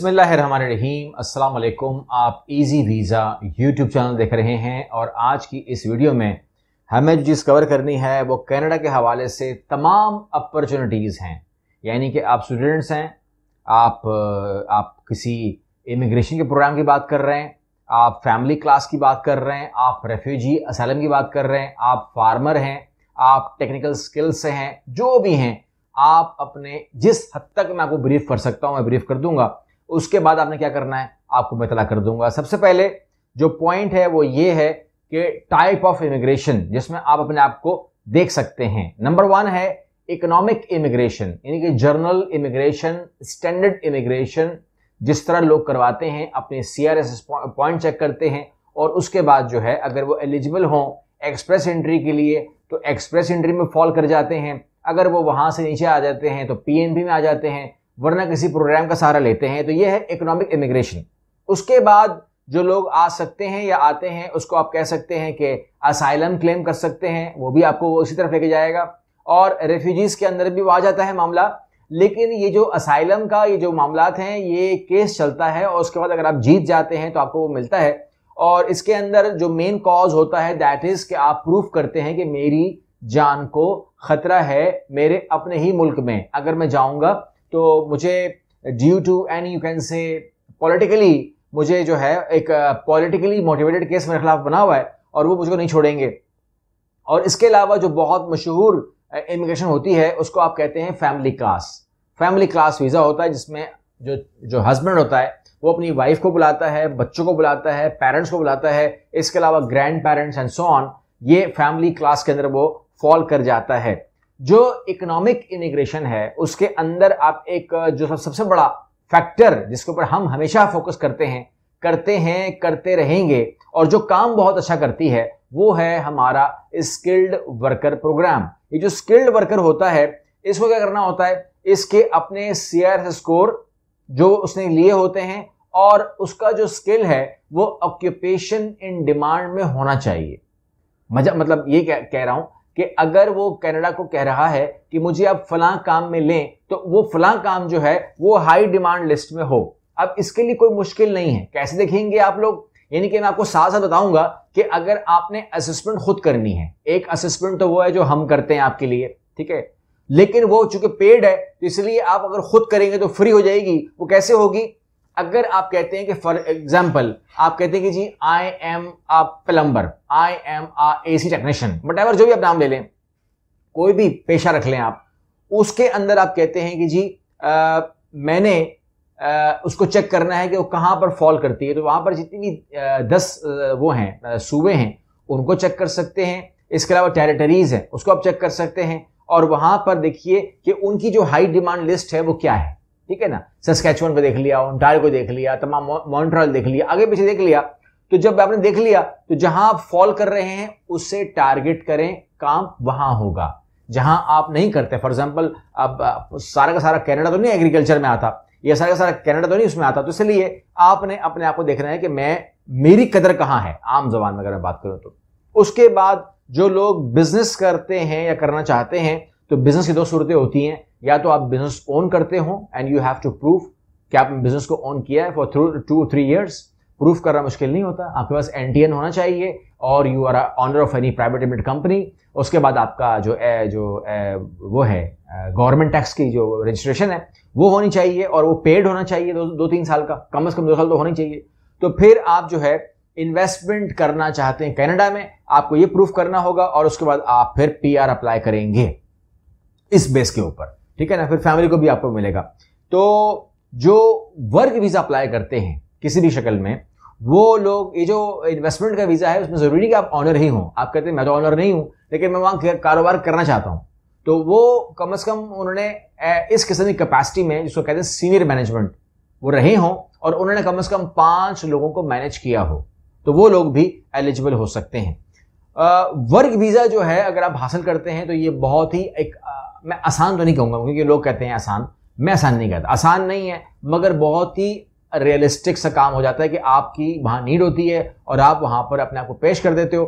बसमीम असल आप इजी वीज़ा यूट्यूब चैनल देख रहे हैं और आज की इस वीडियो में हमें जो चीज़ कवर करनी है वो कनाडा के हवाले से तमाम अपॉर्चुनिटीज़ हैं यानी कि आप स्टूडेंट्स हैं आप आप किसी इमिग्रेशन के प्रोग्राम की बात कर रहे हैं आप फैमिली क्लास की बात कर रहे हैं आप रेफ्यूजी असलम की बात कर रहे हैं आप फार्मर हैं आप टेक्निकल स्किल्स से हैं जो भी हैं आप अपने जिस हद तक मैं आपको ब्रीफ कर सकता हूँ मैं ब्रीफ कर दूंगा उसके बाद आपने क्या करना है आपको मैं तला कर दूंगा सबसे पहले जो पॉइंट है वो ये है कि टाइप ऑफ इमिग्रेशन जिसमें आप अपने आप को देख सकते हैं नंबर वन है इकोनॉमिक इमिग्रेशन यानी कि जर्नल इमिग्रेशन स्टैंडर्ड इमिग्रेशन जिस तरह लोग करवाते हैं अपने C R S point check करते हैं और उसके बाद जो है अगर वो एलिजिबल हों एक्सप्रेस एंट्री के लिए तो एक्सप्रेस एंट्री में फॉल कर जाते हैं अगर वो वहाँ से नीचे आ जाते हैं तो पीएनबी में आ जाते हैं वरना किसी प्रोग्राम का सहारा लेते हैं तो ये है इकोनॉमिक इमिग्रेशन उसके बाद जो लोग आ सकते हैं या आते हैं उसको आप कह सकते हैं कि असाइलम क्लेम कर सकते हैं वो भी आपको उसी तरफ लेके जाएगा और रेफ्यूजीज़ के अंदर भी वो आ जाता है मामला लेकिन ये जो असाइलम का ये जो मामला हैं ये केस चलता है और उसके बाद अगर आप जीत जाते हैं तो आपको वो मिलता है और इसके अंदर जो मेन कॉज होता है दैट इज़ कि आप प्रूफ करते हैं कि मेरी जान को खतरा है मेरे अपने ही मुल्क में अगर मैं जाऊंगा तो मुझे due to any you can say politically मुझे जो है एक पॉलिटिकली मोटिवेटेड केस मेरे खिलाफ बना हुआ है और वो मुझको नहीं छोड़ेंगे और इसके अलावा जो बहुत मशहूर इमिग्रेशन uh, होती है उसको आप कहते हैं family class family class visa होता है जिसमें जो जो हस्बैंड होता है वो अपनी वाइफ को बुलाता है बच्चों को बुलाता है पेरेंट्स को बुलाता है इसके अलावा grand parents and so on ये फैमिली क्लास के अंदर वो फॉल कर जाता है जो इकोनॉमिक इनिग्रेशन है उसके अंदर आप एक जो सबसे बड़ा फैक्टर जिसके ऊपर हम हमेशा फोकस करते हैं करते हैं करते रहेंगे और जो काम बहुत अच्छा करती है वो है हमारा स्किल्ड वर्कर प्रोग्राम ये जो स्किल्ड वर्कर होता है इसको क्या करना होता है इसके अपने सी स्कोर जो उसने लिए होते हैं और उसका जो स्किल है वो ऑक्यूपेशन इन डिमांड में होना चाहिए मजा मतलब ये कह, कह रहा हूं कि अगर वो कनाडा को कह रहा है कि मुझे आप फलां काम में लें तो वो फलां काम जो है वो हाई डिमांड लिस्ट में हो अब इसके लिए कोई मुश्किल नहीं है कैसे देखेंगे आप लोग यानी कि मैं आपको साथ साथ बताऊंगा कि अगर आपने असेसमेंट खुद करनी है एक असेसमेंट तो वो है जो हम करते हैं आपके लिए ठीक है लेकिन वो चूंकि पेड है तो इसलिए आप अगर खुद करेंगे तो फ्री हो जाएगी वो कैसे होगी अगर आप कहते हैं कि फॉर एग्जाम्पल आप कहते हैं कि जी I am a plumber I am a A C technician but ever जो भी आप नाम ले लें कोई भी पेशा रख लें आप उसके अंदर आप कहते हैं कि जी आ, मैंने आ, उसको चेक करना है कि वो कहाँ पर फॉल करती है तो वहाँ पर जितनी भी दस वो हैं सूबे हैं उनको चेक कर सकते हैं इसके अलावा टेरिटरीज़ है उसको आप चेक कर सकते हैं और वहाँ पर देखिए कि उनकी जो हाई डिमांड लिस्ट है वो क्या है ठीक है ना सस्कैचुअन को देख लिया ओंटारियो को देख लिया तमाम मॉन्ट्रॉल देख लिया आगे पीछे देख लिया तो जब आपने देख लिया तो जहां आप फॉल कर रहे हैं उससे टारगेट करें काम वहां होगा जहां आप नहीं करते फॉर एग्जाम्पल अब सारा का सारा कैनेडा तो नहीं एग्रीकल्चर में आता या सारा का सारा कैनेडा तो नहीं उसमें आता तो इसलिए आपने अपने आप को देखना है कि मैं मेरी कदर कहां है आम जबान में अगर मैं बात करूं तो उसके बाद जो लोग बिजनेस करते हैं या करना चाहते हैं तो बिजनेस की दो सूरतें होती हैं या तो आप बिजनेस ओन करते हो and you have to proof कि आपने बिजनेस को ऑन किया है for through two three years proof करना मुश्किल नहीं होता आपके पास एन होना चाहिए और you are owner of any private limited company उसके बाद आपका जो ए, जो ए, वो है गवर्नमेंट टैक्स की जो रजिस्ट्रेशन है वो होनी चाहिए और वो पेड होना चाहिए दो दो तीन साल का कम से कम दो साल तो होनी चाहिए तो फिर आप जो है इन्वेस्टमेंट करना चाहते हैं कनाडा में आपको ये प्रूफ करना होगा और उसके बाद आप फिर पीआर अप्लाई करेंगे इस बेस के ऊपर ठीक है ना फिर फैमिली को भी आपको मिलेगा तो जो वर्क वीज़ा अप्लाई करते हैं किसी भी शक्ल में वो लोग ये जो इन्वेस्टमेंट का वीज़ा है उसमें ज़रूरी नहीं कि आप ऑनर ही हो आप कहते हैं मैं तो ऑनर नहीं हूं लेकिन मैं वहां कारोबार करना चाहता हूं तो वो कम अज़ कम उन्होंने इस किस्म की कैपेसिटी में जिसको कहते हैं सीनियर मैनेजमेंट वो रहे हों और उन्होंने कम अज़ कम पांच लोगों को मैनेज किया हो तो वो लोग भी एलिजिबल हो सकते हैं वर्क वीज़ा जो है अगर आप हासिल करते हैं तो ये बहुत ही एक मैं आसान तो नहीं कहूँगा क्योंकि लोग कहते हैं आसान मैं आसान नहीं कहता आसान नहीं है मगर बहुत ही रियलिस्टिक सा काम हो जाता है कि आपकी वहाँ नीड होती है और आप वहाँ पर अपने आप को पेश कर देते हो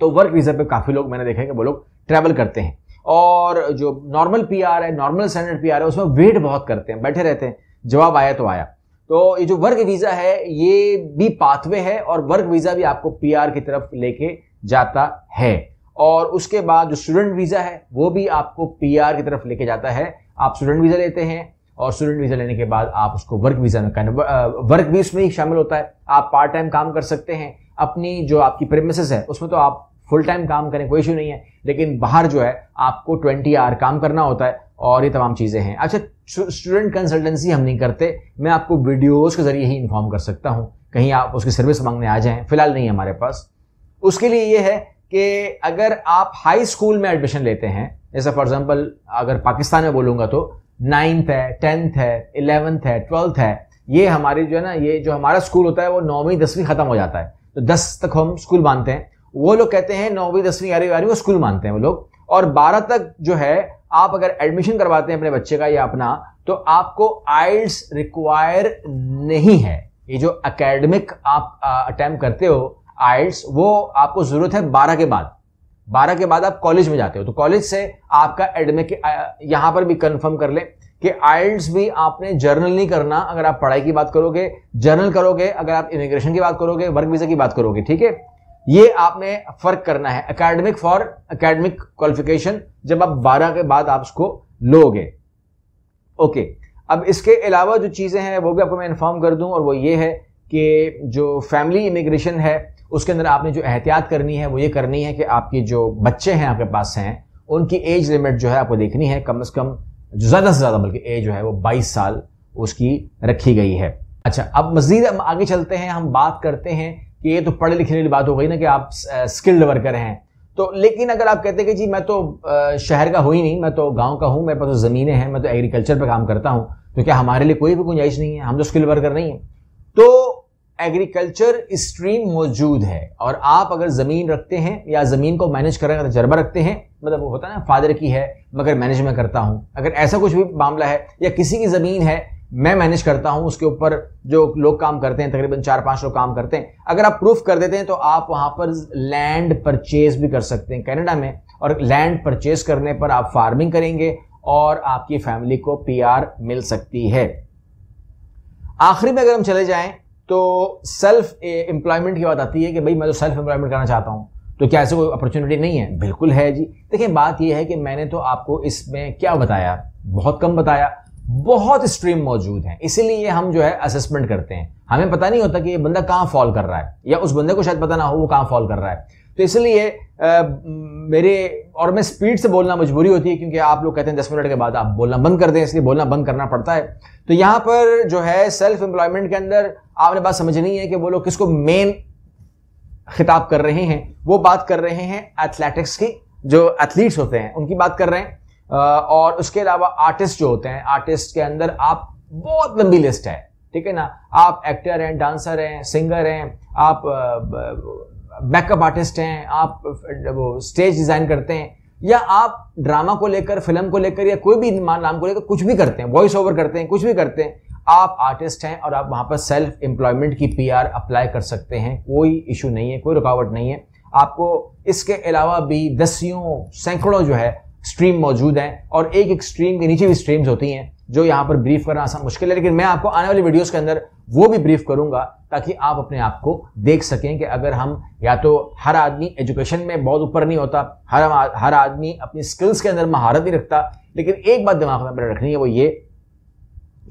तो वर्क वीज़ा पे काफ़ी लोग मैंने देखा है कि वो लोग ट्रैवल करते हैं और जो नॉर्मल पी आर है नॉर्मल स्टैंडर्ड पी आर है उसमें वेट बहुत करते हैं बैठे रहते हैं जवाब आया तो आया तो ये जो वर्क वीज़ा है ये भी पाथवे है और वर्क वीज़ा भी आपको पी आर की तरफ लेके जाता है और उसके बाद जो स्टूडेंट वीज़ा है वो भी आपको पी की तरफ लेके जाता है आप स्टूडेंट वीज़ा लेते हैं और स्टूडेंट वीज़ा लेने के बाद आप उसको वर्क वीज़ा में वर्क uh, भी उसमें ही शामिल होता है आप पार्ट टाइम काम कर सकते हैं अपनी जो आपकी प्रेमिसेस है उसमें तो आप फुल टाइम काम करें कोई इशू नहीं है लेकिन बाहर जो है आपको ट्वेंटी आवर काम करना होता है और ये तमाम चीज़ें हैं अच्छा स्टूडेंट कंसल्टेंसी हम नहीं करते मैं आपको वीडियोज़ के ज़रिए ही इन्फॉर्म कर सकता हूँ कहीं आप उसकी सर्विस मांगने आ जाए फिलहाल नहीं है हमारे पास उसके लिए ये है कि अगर आप हाई स्कूल में एडमिशन लेते हैं जैसे फॉर एग्जाम्पल अगर पाकिस्तान में बोलूँगा तो नाइन्थ है टेंथ है इलेवंथ है ट्वेल्थ है ये हमारी जो है ना ये जो हमारा स्कूल होता है वो नौवीं दसवीं ख़त्म हो जाता है तो दस तक हम स्कूल मानते हैं वो लोग कहते हैं नौवीं दसवीं ग्यारहवीं बारहवीं वो स्कूल मानते हैं वो लोग और बारह तक जो है आप अगर एडमिशन करवाते हैं अपने बच्चे का या अपना तो आपको आइल्स रिक्वायर नहीं है ये जो अकेडमिक आप अटैम्प करते हो आइल्स वो आपको ज़रूरत है बारह के बाद बारह के बाद आप कॉलेज में जाते हो तो कॉलेज से आपका एडमिट यहां पर भी कंफर्म कर ले कि आइल्स भी आपने जर्नल नहीं करना अगर आप पढ़ाई की बात करोगे जर्नल करोगे अगर आप इमिग्रेशन की बात करोगे वर्क वीज़ा की बात करोगे ठीक है ये आपने फर्क करना है अकेडमिक फॉर अकेडमिक क्वालिफिकेशन जब आप 12 के बाद आप उसको लोगे ओके अब इसके अलावा जो चीज़ें हैं वो भी आपको मैं इन्फॉर्म कर दूं और वो ये है कि जो फैमिली इमिग्रेशन है उसके अंदर आपने जो एहतियात करनी है वो ये करनी है कि आपकी जो बच्चे हैं आपके पास हैं उनकी एज लिमिट जो है आपको देखनी है कम से कम ज़्यादा से ज़्यादा बल्कि एज जो है वो बाईस साल उसकी रखी गई है अच्छा अब मज़ीद हम आगे चलते हैं हम बात करते हैं कि ये तो पढ़े लिखने वाली बात हो गई ना कि आप स्किल्ड वर्कर हैं तो लेकिन अगर आप कहते हैं कि जी मैं तो शहर का हुई ही नहीं मैं तो गांव का हूँ मेरे पास तो ज़मीनें हैं मैं तो एग्रीकल्चर पर काम करता हूँ तो क्या हमारे लिए कोई भी गुंजाइश नहीं है हम तो स्किल वर्कर नहीं हैं तो एग्रीकल्चर स्ट्रीम मौजूद है और आप अगर ज़मीन रखते हैं या ज़मीन को मैनेज करने का तजर्बा रखते हैं मतलब वो होता है ना फादर की है मगर मैनेज मैं करता हूँ अगर ऐसा कुछ भी मामला है या किसी की ज़मीन है मैं मैनेज करता हूँ उसके ऊपर जो लोग काम करते हैं तकरीबन चार पांच लोग काम करते हैं अगर आप प्रूफ कर देते हैं तो आप वहाँ पर लैंड परचेज भी कर सकते हैं कैनेडा में और लैंड परचेज करने पर आप फार्मिंग करेंगे और आपकी फैमिली को पीआर मिल सकती है आखिरी में अगर हम चले जाएं तो सेल्फ एम्प्लॉयमेंट eh, की बात आती है कि भाई मैं तो सेल्फ एम्प्लॉयमेंट करना चाहता हूँ तो क्या ऐसे कोई अपॉर्चुनिटी नहीं है बिल्कुल है जी देखिए बात यह है कि मैंने तो आपको इसमें क्या बताया बहुत कम बताया बहुत स्ट्रीम मौजूद हैं इसीलिए हम जो है असेसमेंट करते हैं हमें पता नहीं होता कि ये बंदा कहाँ फॉल कर रहा है या उस बंदे को शायद पता ना हो वो कहाँ फॉल कर रहा है तो इसलिए मेरे और मैं स्पीड से बोलना मजबूरी होती है क्योंकि आप लोग कहते हैं दस मिनट के बाद आप बोलना बंद कर दें इसलिए बोलना बंद करना पड़ता है तो यहाँ पर जो है सेल्फ एम्प्लॉयमेंट के अंदर आपने बात समझनी है कि वो लोग किसको मेन खिताब कर रहे हैं वो बात कर रहे हैं एथलेटिक्स की जो एथलीट्स होते हैं उनकी बात कर रहे हैं और उसके अलावा आर्टिस्ट जो होते हैं आर्टिस्ट के अंदर आप बहुत लंबी लिस्ट है ठीक है ना आप एक्टर हैं डांसर हैं सिंगर हैं आप बैकअप आर्टिस्ट हैं आप वो स्टेज डिज़ाइन करते हैं या आप ड्रामा को लेकर फिल्म को लेकर या कोई भी नाम को लेकर कुछ भी करते हैं वॉइस ओवर करते हैं कुछ भी करते हैं आप आर्टिस्ट हैं और आप वहां पर सेल्फ एम्प्लॉयमेंट की पीआर अप्लाई कर सकते हैं कोई इशू नहीं है कोई रुकावट नहीं है आपको इसके अलावा भी दसियों सैकड़ों जो है स्ट्रीम मौजूद हैं और एक एक स्ट्रीम के नीचे भी स्ट्रीम्स होती हैं जो यहाँ पर ब्रीफ करना आसान मुश्किल है लेकिन मैं आपको आने वाली वीडियोस के अंदर वो भी ब्रीफ करूंगा ताकि आप अपने आप को देख सकें कि अगर हम या तो हर आदमी एजुकेशन में बहुत ऊपर नहीं होता हर हर आदमी अपनी स्किल्स के अंदर महारत नहीं रखता लेकिन एक बात दिमाग में रखनी है वो ये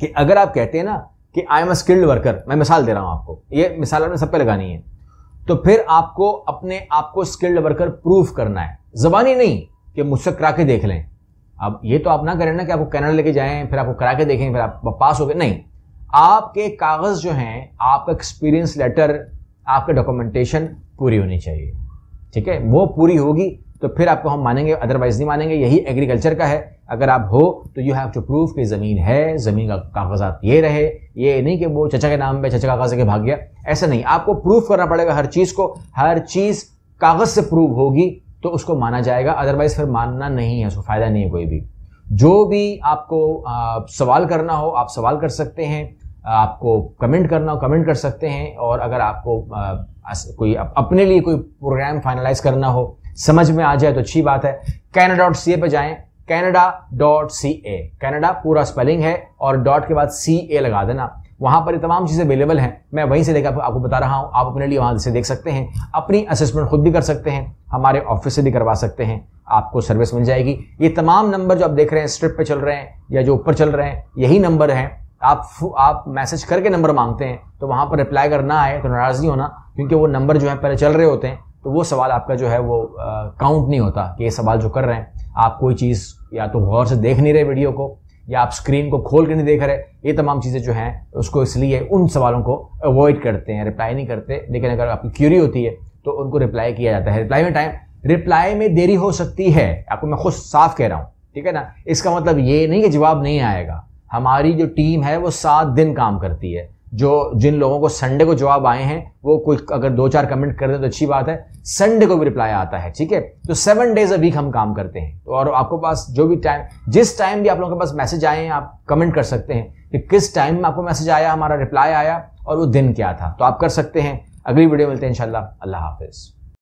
कि अगर आप कहते हैं ना कि I am a skilled worker मैं मिसाल दे रहा हूँ आपको ये मिसाल आपने सब पे लगानी है तो फिर आपको अपने आप को स्किल्ड वर्कर प्रूफ करना है जबानी नहीं कि मुझसे करा के देख लें अब ये तो आप ना करें ना कि आपको कैनल लेके जाएं फिर आपको करा के देखें फिर आप पास हो गए नहीं आपके कागज़ जो हैं आपका एक्सपीरियंस लेटर आपके डॉक्यूमेंटेशन पूरी होनी चाहिए ठीक है वो पूरी होगी तो फिर आपको हम मानेंगे अदरवाइज नहीं मानेंगे यही एग्रीकल्चर का है अगर आप हो तो यू हैव टू प्रूफ कि ज़मीन है ज़मीन का कागजात ये रहे ये नहीं कि वो चचा के नाम पे चचा कागज के भाग गया ऐसा नहीं आपको प्रूफ करना पड़ेगा हर चीज़ को हर चीज़ कागज़ से प्रूव होगी तो उसको माना जाएगा अदरवाइज फिर मानना नहीं है उसको फ़ायदा नहीं है कोई भी जो भी आपको आ, सवाल करना हो आप सवाल कर सकते हैं आपको कमेंट करना हो कमेंट कर सकते हैं और अगर आपको आ, कोई अपने लिए कोई प्रोग्राम फाइनलाइज करना हो समझ में आ जाए तो अच्छी बात है कैनेडा डॉट सी ए पर जाएँ Canada dot C A Canada पूरा स्पेलिंग है और डॉट के बाद सी ए लगा देना वहां पर ये तमाम चीज़ें अवेलेबल हैं मैं वहीं से लेकर आपको बता रहा हूँ आप अपने लिए वहां से देख सकते हैं अपनी असेसमेंट खुद भी कर सकते हैं हमारे ऑफिस से भी करवा सकते हैं आपको सर्विस मिल जाएगी ये तमाम नंबर जो आप देख रहे हैं स्ट्रिप पे चल रहे हैं या जो ऊपर चल रहे हैं यही नंबर है आप आप मैसेज करके नंबर मांगते हैं तो वहाँ पर रिप्लाई करना आए तो नाराज़ नहीं होना क्योंकि वो नंबर जो है पहले चल रहे होते हैं तो वो सवाल आपका जो है वो काउंट नहीं होता कि ये सवाल जो कर रहे हैं आप कोई चीज़ या तो गौर से देख नहीं रहे वीडियो को या आप स्क्रीन को खोल कर नहीं देख रहे ये तमाम चीज़ें जो हैं उसको इसलिए उन सवालों को अवॉइड करते हैं रिप्लाई नहीं करते लेकिन अगर आपकी क्यूरी होती है तो उनको रिप्लाई किया जाता है रिप्लाई में टाइम रिप्लाई में देरी हो सकती है आपको मैं खुद साफ कह रहा हूँ ठीक है ना इसका मतलब ये नहीं कि जवाब नहीं आएगा हमारी जो टीम है वो सात दिन काम करती है जो जिन लोगों को संडे को जवाब आए हैं वो कोई अगर दो चार कमेंट कर दें तो अच्छी बात है संडे को भी रिप्लाई आता है ठीक है तो सेवन डेज अ वीक हम काम करते हैं तो और आपको पास जो भी टाइम जिस टाइम भी आप लोगों के पास मैसेज आए हैं आप कमेंट कर सकते हैं कि किस टाइम में आपको मैसेज आया हमारा रिप्लाई आया और वो दिन क्या था तो आप कर सकते हैं अगली वीडियो मिलते हैं इंशाल्लाह अल्लाह हाफिज़